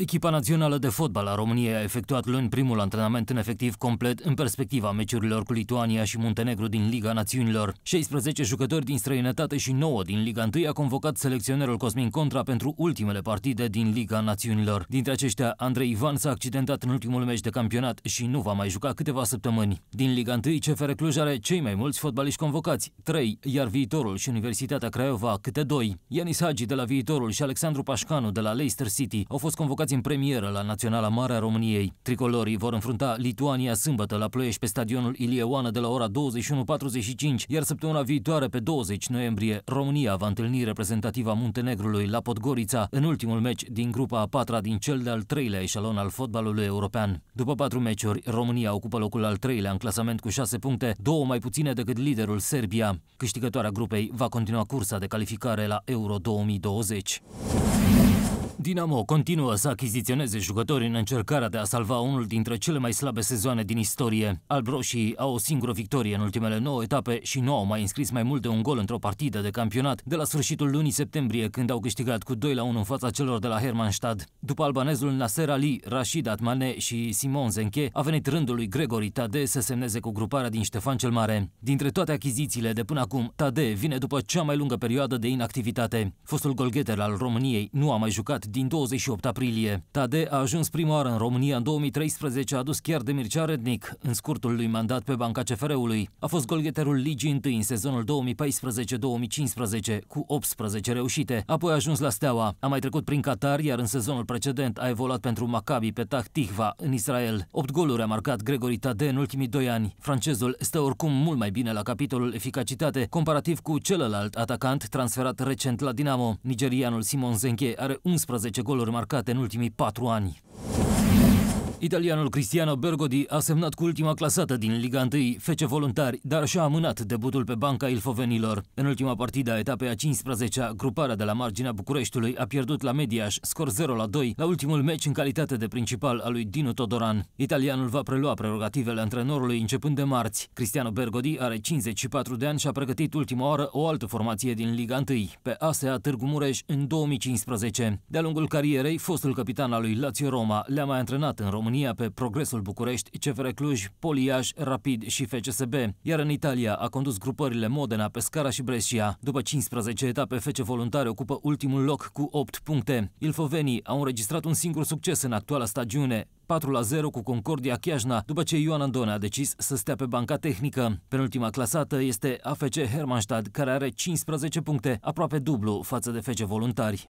Echipa națională de fotbal a României a efectuat luni primul antrenament în efectiv complet în perspectiva meciurilor cu Lituania și Muntenegru din Liga Națiunilor. 16 jucători din străinătate și 9 din Liga 1 a convocat selecționerul Cosmin Contra pentru ultimele partide din Liga Națiunilor. Dintre aceștia, Andrei Ivan s-a accidentat în ultimul meci de campionat și nu va mai juca câteva săptămâni. Din Liga 1, CFR Cluj are cei mai mulți fotbaliști convocați, 3, iar Viitorul și Universitatea Craiova câte 2. Ianis Hagi de la Viitorul și Alexandru Pașcanu de la Leicester City au fost convocați jucați în premieră la Naționala Mare a României. Tricolorii vor înfrunta Lituania sâmbătă la Ploiești pe stadionul Ilie Oană de la ora 21.45, iar săptămâna viitoare, pe 20 noiembrie, România va întâlni reprezentativa Muntenegrului la Podgorița în ultimul meci din grupa a patra din cel de-al treilea eșalon al fotbalului european. După patru meciuri, România ocupă locul al treilea în clasament cu șase puncte, două mai puține decât liderul Serbia. Câștigătoarea grupei va continua cursa de calificare la Euro 2020. Dinamo continuă să achiziționeze jucători în încercarea de a salva unul dintre cele mai slabe sezoane din istorie. Albroșii au o singură victorie în ultimele 9 etape și nu au mai înscris mai mult de un gol într-o partidă de campionat de la sfârșitul lunii septembrie, când au câștigat cu 2 la 1 în fața celor de la Hermannstad. După albanezul Nasser Ali, Rashid Atmane și Simon Zenche, a venit rândul lui Gregory Tade să semneze cu gruparea din Ștefan cel Mare. Dintre toate achizițiile de până acum, Tade vine după cea mai lungă perioadă de inactivitate. Fostul golgheter al României nu a mai jucat din din 28 aprilie. Tade a ajuns prima oară în România în 2013, a adus chiar de Mircea Rednic în scurtul lui mandat pe banca CFR-ului. A fost golgheterul Ligii întâi în sezonul 2014-2015 cu 18 reușite, apoi a ajuns la Steaua. A mai trecut prin Qatar, iar în sezonul precedent a evoluat pentru Maccabi pe Tihva, în Israel. 8 goluri a marcat Gregory Tade în ultimii 2 ani. Francezul stă oricum mult mai bine la capitolul eficacitate comparativ cu celălalt atacant transferat recent la Dinamo. Nigerianul Simon Zenghe are 11 12 goluri marcate în ultimii 4 ani. Italianul Cristiano Bergodi a semnat cu ultima clasată din Liga 1 Fece Voluntari, dar și-a amânat debutul pe banca Ilfovenilor. În ultima partidă a etapei a 15-a, gruparea de la marginea Bucureștiului a pierdut la Mediaș, scor 0 la 2, la ultimul meci în calitate de principal al lui Dinu Todoran. Italianul va prelua prerogativele antrenorului începând de marți. Cristiano Bergodi are 54 de ani și a pregătit ultima oară o altă formație din Liga 1, pe ASEA Târgu Mureș în 2015. De-a lungul carierei, fostul capitan al lui Lazio Roma le-a mai antrenat în România România pe Progresul București, CFR Cluj, Poliaș, Rapid și FCSB, iar în Italia a condus grupările Modena, Pescara și Brescia. După 15 etape, FC Voluntare ocupă ultimul loc cu 8 puncte. Ilfovenii au înregistrat un singur succes în actuala stagiune, 4 la 0 cu Concordia Chiajna, după ce Ioan Andone a decis să stea pe banca tehnică. Penultima clasată este AFC Hermannstadt care are 15 puncte, aproape dublu față de fece Voluntari.